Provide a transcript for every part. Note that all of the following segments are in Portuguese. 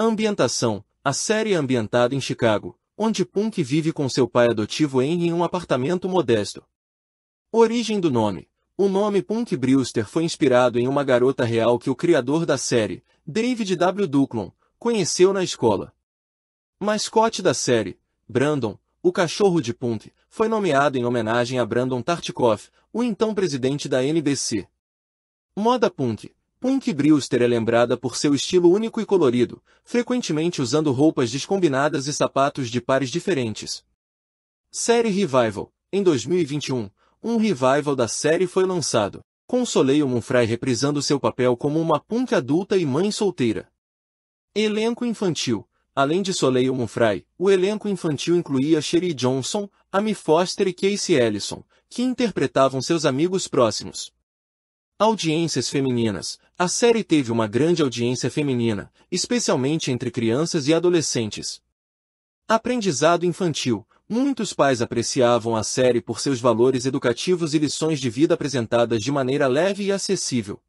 Ambientação A série é ambientada em Chicago, onde Punk vive com seu pai adotivo Henry em um apartamento modesto. Origem do nome O nome Punk Brewster foi inspirado em uma garota real que o criador da série, David W. Duclon, conheceu na escola. Mascote da série, Brandon, o cachorro de Punk, foi nomeado em homenagem a Brandon Tartikoff, o então presidente da NBC. Moda Punk Punk Brewster é lembrada por seu estilo único e colorido, frequentemente usando roupas descombinadas e sapatos de pares diferentes. Série Revival. Em 2021, um revival da série foi lançado, com Soleil Monfray reprisando seu papel como uma punk adulta e mãe solteira. Elenco infantil. Além de Soleil Monfray, o elenco infantil incluía Sherry Johnson, Amy Foster e Casey Ellison, que interpretavam seus amigos próximos. Audiências femininas. A série teve uma grande audiência feminina, especialmente entre crianças e adolescentes. Aprendizado infantil. Muitos pais apreciavam a série por seus valores educativos e lições de vida apresentadas de maneira leve e acessível.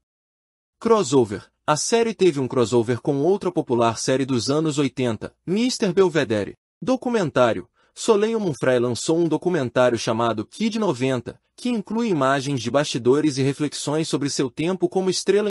Crossover. A série teve um crossover com outra popular série dos anos 80, Mr. Belvedere. Documentário. Soleil Monfray lançou um documentário chamado Kid 90, que inclui imagens de bastidores e reflexões sobre seu tempo como estrela